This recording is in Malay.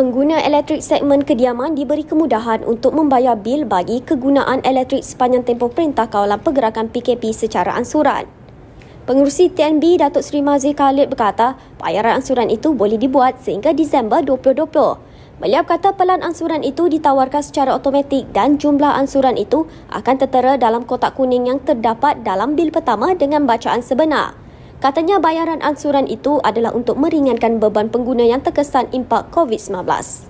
Pengguna elektrik segmen kediaman diberi kemudahan untuk membayar bil bagi kegunaan elektrik sepanjang tempoh Perintah Kawalan Pergerakan PKP secara ansuran. Pengurusi TNB Datuk Seri Mazir Khalid berkata bayaran ansuran itu boleh dibuat sehingga Disember 2020. Beliau kata pelan ansuran itu ditawarkan secara automatik dan jumlah ansuran itu akan tertera dalam kotak kuning yang terdapat dalam bil pertama dengan bacaan sebenar. Katanya bayaran ansuran itu adalah untuk meringankan beban pengguna yang terkesan impak COVID-19.